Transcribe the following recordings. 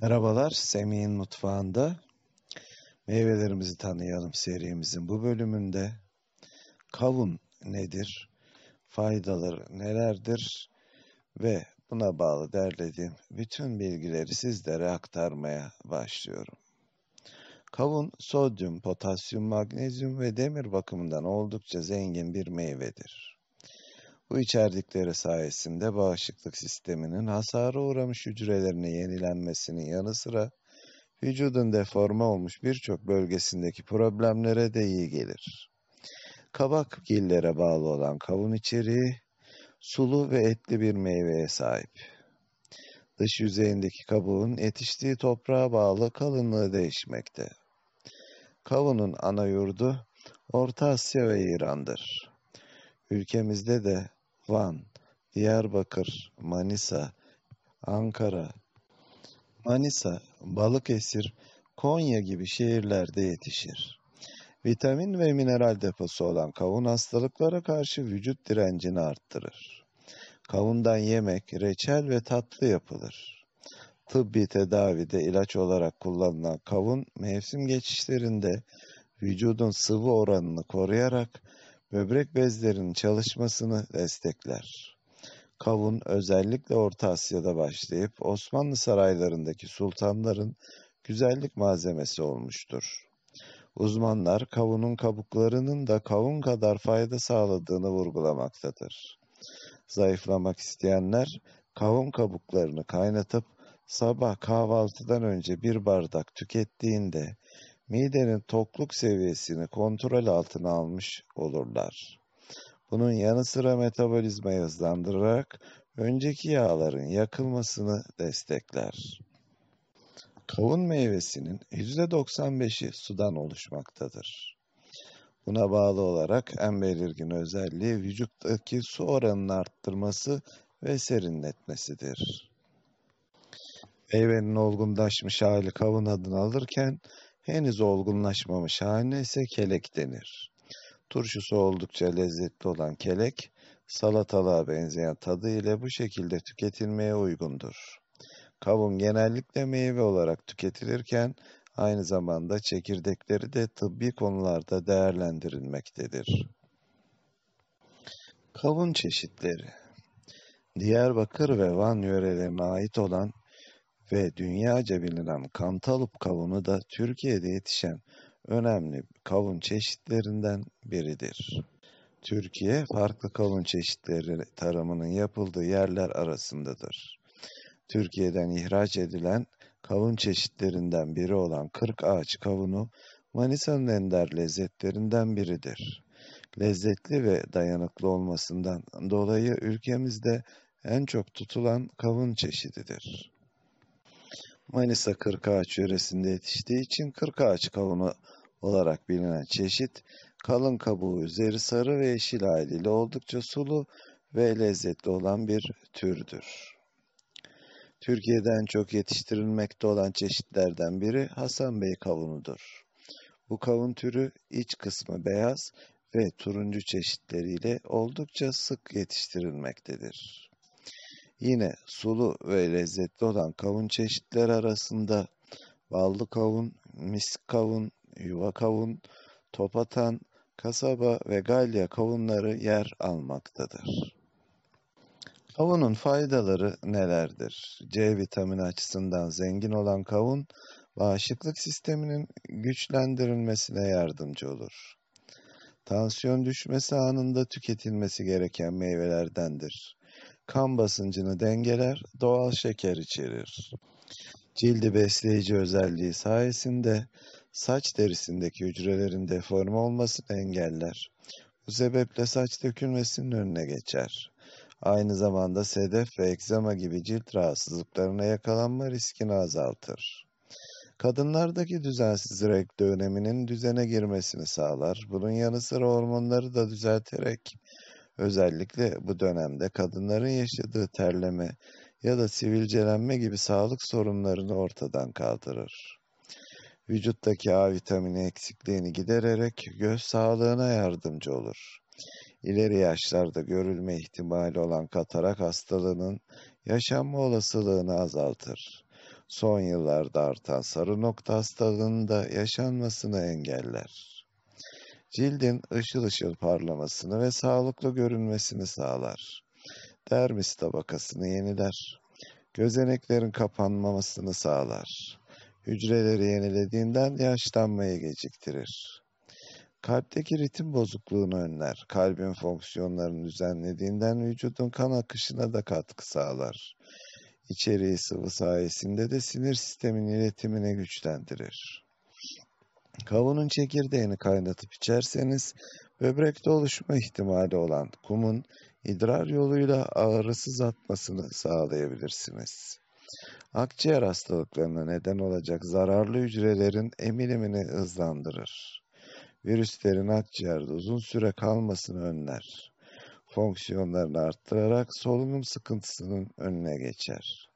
Merhabalar, Semih'in mutfağında meyvelerimizi tanıyalım serimizin bu bölümünde kavun nedir, faydaları nelerdir ve buna bağlı derlediğim bütün bilgileri sizlere aktarmaya başlıyorum. Kavun, sodyum, potasyum, magnezyum ve demir bakımından oldukça zengin bir meyvedir. Bu içerdikleri sayesinde bağışıklık sisteminin hasara uğramış hücrelerine yenilenmesinin yanı sıra vücudun deforme olmuş birçok bölgesindeki problemlere de iyi gelir. Kabak gillere bağlı olan kavun içeriği sulu ve etli bir meyveye sahip. Dış yüzeyindeki kabuğun yetiştiği toprağa bağlı kalınlığı değişmekte. Kavunun ana yurdu Orta Asya ve İran'dır. Ülkemizde de Van, Diyarbakır, Manisa, Ankara, Manisa, Balıkesir, Konya gibi şehirlerde yetişir. Vitamin ve mineral deposu olan kavun hastalıklara karşı vücut direncini arttırır. Kavundan yemek, reçel ve tatlı yapılır. Tıbbi tedavide ilaç olarak kullanılan kavun mevsim geçişlerinde vücudun sıvı oranını koruyarak Böbrek bezlerinin çalışmasını destekler. Kavun özellikle Orta Asya'da başlayıp Osmanlı saraylarındaki sultanların güzellik malzemesi olmuştur. Uzmanlar kavunun kabuklarının da kavun kadar fayda sağladığını vurgulamaktadır. Zayıflamak isteyenler kavun kabuklarını kaynatıp sabah kahvaltıdan önce bir bardak tükettiğinde midenin tokluk seviyesini kontrol altına almış olurlar. Bunun yanı sıra metabolizmayı hızlandırarak önceki yağların yakılmasını destekler. Kavun meyvesinin %95'i sudan oluşmaktadır. Buna bağlı olarak en belirgin özelliği vücuttaki su oranını arttırması ve serinletmesidir. Meyvenin olgunlaşmış hali kavun adını alırken henüz olgunlaşmamış haline ise kelek denir. Turşusu oldukça lezzetli olan kelek, salatalığa benzeyen tadı ile bu şekilde tüketilmeye uygundur. Kavun genellikle meyve olarak tüketilirken aynı zamanda çekirdekleri de tıbbi konularda değerlendirilmektedir. Kavun çeşitleri Diyarbakır ve Van yörelerine ait olan ve dünyaca bilinen kantalup kavunu da Türkiye'de yetişen önemli kavun çeşitlerinden biridir. Türkiye farklı kavun çeşitleri tarımının yapıldığı yerler arasındadır. Türkiye'den ihraç edilen kavun çeşitlerinden biri olan 40 ağaç kavunu Manisa'nın ender lezzetlerinden biridir. Lezzetli ve dayanıklı olmasından dolayı ülkemizde en çok tutulan kavun çeşididir. Manisa Kırkağaç yöresinde yetiştiği için Kırkağaç kavunu olarak bilinen çeşit, kalın kabuğu üzeri sarı ve yeşil haliyle oldukça sulu ve lezzetli olan bir türdür. Türkiye'den çok yetiştirilmekte olan çeşitlerden biri Hasan Bey kavunudur. Bu kavun türü iç kısmı beyaz ve turuncu çeşitleriyle oldukça sık yetiştirilmektedir. Yine sulu ve lezzetli olan kavun çeşitleri arasında ballı kavun, misk kavun, yuva kavun, topatan, kasaba ve galya kavunları yer almaktadır. Kavunun faydaları nelerdir? C vitamini açısından zengin olan kavun, bağışıklık sisteminin güçlendirilmesine yardımcı olur. Tansiyon düşmesi anında tüketilmesi gereken meyvelerdendir kan basıncını dengeler, doğal şeker içerir. Cildi besleyici özelliği sayesinde saç derisindeki hücrelerin deforme olmasını engeller. Bu sebeple saç dökülmesinin önüne geçer. Aynı zamanda sedef ve egzama gibi cilt rahatsızlıklarına yakalanma riskini azaltır. Kadınlardaki düzensiz renk döneminin düzene girmesini sağlar. Bunun yanı sıra hormonları da düzelterek Özellikle bu dönemde kadınların yaşadığı terleme ya da sivilcelenme gibi sağlık sorunlarını ortadan kaldırır. Vücuttaki A vitamini eksikliğini gidererek göz sağlığına yardımcı olur. İleri yaşlarda görülme ihtimali olan katarak hastalığının yaşanma olasılığını azaltır. Son yıllarda artan sarı nokta hastalığının da yaşanmasını engeller cildin ışıl ışıl parlamasını ve sağlıklı görünmesini sağlar. Dermis tabakasını yeniler. Gözeneklerin kapanmamasını sağlar. Hücreleri yenilediğinden yaşlanmayı geciktirir. Kalpteki ritim bozukluğunu önler. Kalbin fonksiyonlarını düzenlediğinden vücudun kan akışına da katkı sağlar. İçeriği sıvı sayesinde de sinir sistemin iletimini güçlendirir. Kavunun çekirdeğini kaynatıp içerseniz böbrekte oluşma ihtimali olan kumun idrar yoluyla ağrısız atmasını sağlayabilirsiniz. Akciğer hastalıklarına neden olacak zararlı hücrelerin emilimini hızlandırır. Virüslerin akciğerde uzun süre kalmasını önler. Fonksiyonlarını arttırarak solunum sıkıntısının önüne geçer.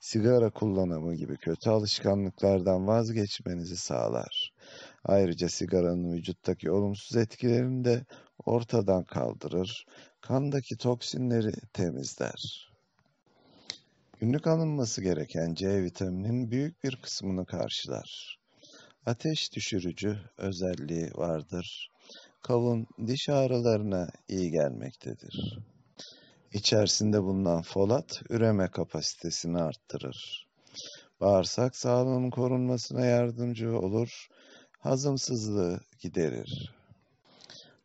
Sigara kullanımı gibi kötü alışkanlıklardan vazgeçmenizi sağlar. Ayrıca sigaranın vücuttaki olumsuz etkilerini de ortadan kaldırır, kandaki toksinleri temizler. Günlük alınması gereken C vitamininin büyük bir kısmını karşılar. Ateş düşürücü özelliği vardır. Kavun diş ağrılarına iyi gelmektedir. İçerisinde bulunan folat üreme kapasitesini arttırır. Bağırsak sağlığının korunmasına yardımcı olur hazımsızlığı giderir.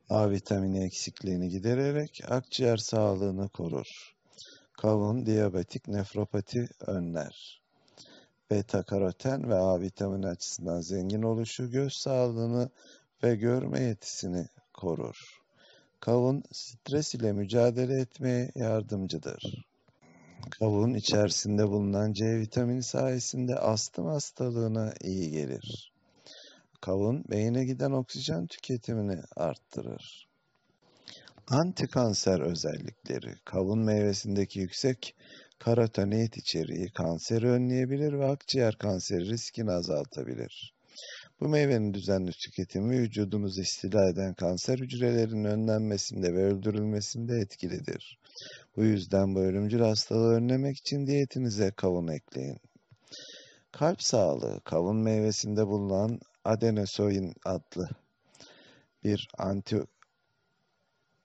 A vitamini eksikliğini gidererek akciğer sağlığını korur. Kavun diyabetik nefropati önler. Beta karoten ve A vitamini açısından zengin oluşu göz sağlığını ve görme yetisini korur. Kavun stres ile mücadele etmeye yardımcıdır. Kavuğun içerisinde bulunan C vitamini sayesinde astım hastalığına iyi gelir kavun beyine giden oksijen tüketimini arttırır. Antikanser özellikleri kavun meyvesindeki yüksek karotenoid içeriği kanseri önleyebilir ve akciğer kanseri riskini azaltabilir. Bu meyvenin düzenli tüketimi vücudumuzu istila eden kanser hücrelerinin önlenmesinde ve öldürülmesinde etkilidir. Bu yüzden bu ölümcül hastalığı önlemek için diyetinize kavun ekleyin. Kalp sağlığı, kavun meyvesinde bulunan adenosin adlı bir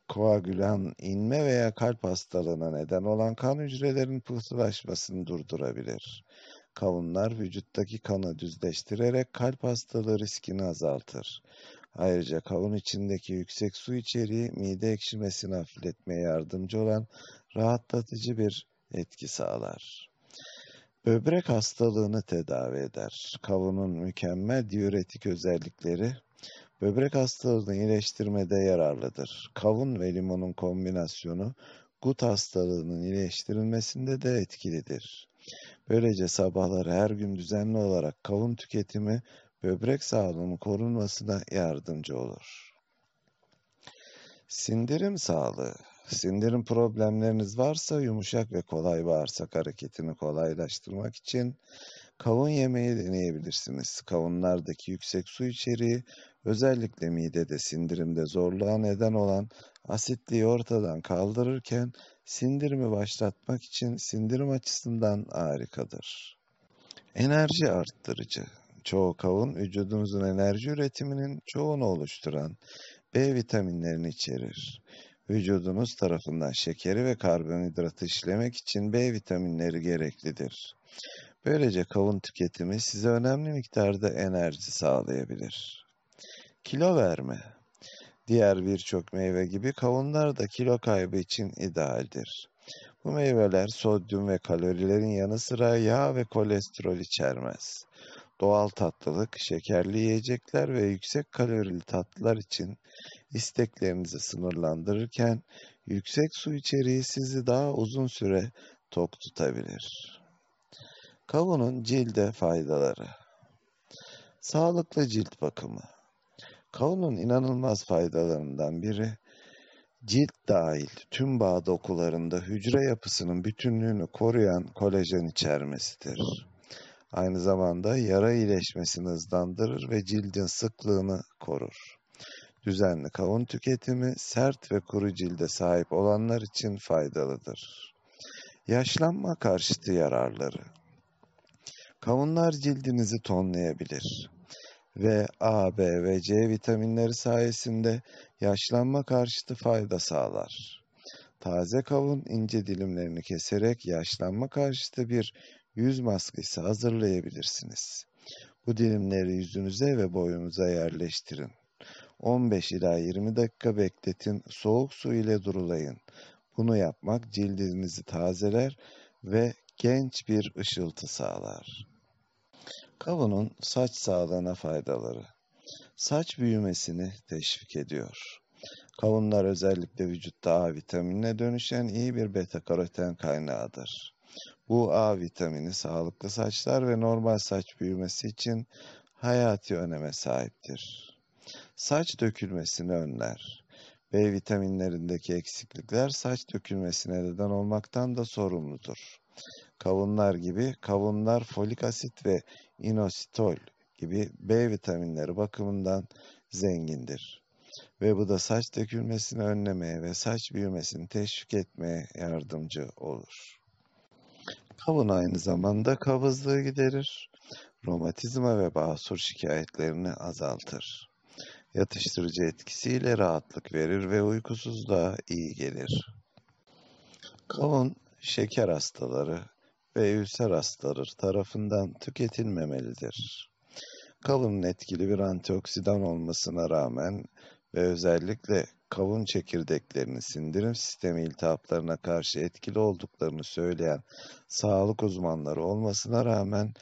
antikoagülan inme veya kalp hastalığına neden olan kan hücrelerinin pıhtılaşmasını durdurabilir. Kavunlar vücuttaki kanı düzleştirerek kalp hastalığı riskini azaltır. Ayrıca kavun içindeki yüksek su içeriği mide ekşimesini hafifletmeye yardımcı olan rahatlatıcı bir etki sağlar. Böbrek hastalığını tedavi eder. Kavunun mükemmel diüretik özellikleri böbrek hastalığını iyileştirmede yararlıdır. Kavun ve limonun kombinasyonu gut hastalığının iyileştirilmesinde de etkilidir. Böylece sabahları her gün düzenli olarak kavun tüketimi böbrek sağlığının korunmasına yardımcı olur. Sindirim sağlığı Sindirim problemleriniz varsa yumuşak ve kolay bağırsak hareketini kolaylaştırmak için kavun yemeği deneyebilirsiniz. Kavunlardaki yüksek su içeriği özellikle midede sindirimde zorluğa neden olan asitliği ortadan kaldırırken sindirimi başlatmak için sindirim açısından harikadır. Enerji arttırıcı. Çoğu kavun vücudumuzun enerji üretiminin çoğunu oluşturan B vitaminlerini içerir. Vücudumuz tarafından şekeri ve karbonhidratı işlemek için B vitaminleri gereklidir. Böylece kavun tüketimi size önemli miktarda enerji sağlayabilir. Kilo verme Diğer birçok meyve gibi kavunlar da kilo kaybı için idealdir. Bu meyveler sodyum ve kalorilerin yanı sıra yağ ve kolesterol içermez doğal tatlılık, şekerli yiyecekler ve yüksek kalorili tatlılar için isteklerinizi sınırlandırırken yüksek su içeriği sizi daha uzun süre tok tutabilir. Kavunun cilde faydaları Sağlıklı cilt bakımı Kavunun inanılmaz faydalarından biri cilt dahil tüm bağ dokularında hücre yapısının bütünlüğünü koruyan kolajen içermesidir. Aynı zamanda yara iyileşmesini hızlandırır ve cildin sıklığını korur. Düzenli kavun tüketimi sert ve kuru cilde sahip olanlar için faydalıdır. Yaşlanma karşıtı yararları Kavunlar cildinizi tonlayabilir ve A, B ve C vitaminleri sayesinde yaşlanma karşıtı fayda sağlar. Taze kavun ince dilimlerini keserek yaşlanma karşıtı bir yüz maskesi hazırlayabilirsiniz. Bu dilimleri yüzünüze ve boyunuza yerleştirin. 15 ila 20 dakika bekletin, soğuk su ile durulayın. Bunu yapmak cildinizi tazeler ve genç bir ışıltı sağlar. Kavunun saç sağlığına faydaları. Saç büyümesini teşvik ediyor. Kavunlar özellikle vücutta A vitaminine dönüşen iyi bir beta karoten kaynağıdır. Bu A vitamini sağlıklı saçlar ve normal saç büyümesi için hayati öneme sahiptir. Saç dökülmesini önler. B vitaminlerindeki eksiklikler saç dökülmesine neden olmaktan da sorumludur. Kavunlar gibi kavunlar folik asit ve inositol gibi B vitaminleri bakımından zengindir. Ve bu da saç dökülmesini önlemeye ve saç büyümesini teşvik etmeye yardımcı olur. Kavun aynı zamanda kabızlığı giderir, romatizma ve basur şikayetlerini azaltır. Yatıştırıcı etkisiyle rahatlık verir ve uykusuzluğa iyi gelir. Kavun, şeker hastaları ve ülser hastaları tarafından tüketilmemelidir. Kavunun etkili bir antioksidan olmasına rağmen ve özellikle kavun çekirdeklerinin sindirim sistemi iltihaplarına karşı etkili olduklarını söyleyen sağlık uzmanları olmasına rağmen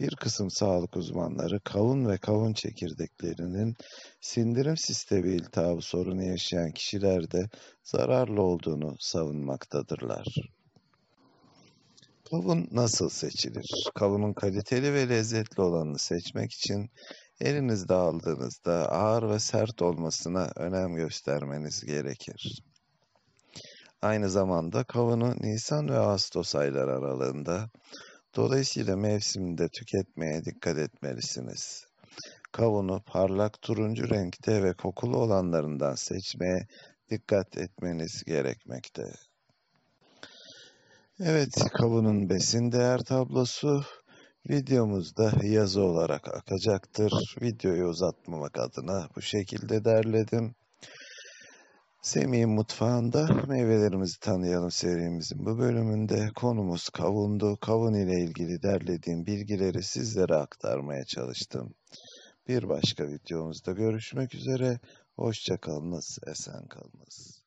bir kısım sağlık uzmanları kavun ve kavun çekirdeklerinin sindirim sistemi iltihabı sorunu yaşayan kişilerde zararlı olduğunu savunmaktadırlar. Kavun nasıl seçilir? Kavunun kaliteli ve lezzetli olanını seçmek için Elinizde aldığınızda ağır ve sert olmasına önem göstermeniz gerekir. Aynı zamanda kavunu Nisan ve Ağustos ayları aralığında dolayısıyla mevsiminde tüketmeye dikkat etmelisiniz. Kavunu parlak turuncu renkte ve kokulu olanlarından seçmeye dikkat etmeniz gerekmekte. Evet, kavunun besin değer tablosu Videomuzda yazı olarak akacaktır. Videoyu uzatmamak adına bu şekilde derledim. Semih'in mutfağında meyvelerimizi tanıyalım serimizin bu bölümünde konumuz kavundu. Kavun ile ilgili derlediğim bilgileri sizlere aktarmaya çalıştım. Bir başka videomuzda görüşmek üzere. Hoşçakalınız, esen kalınız.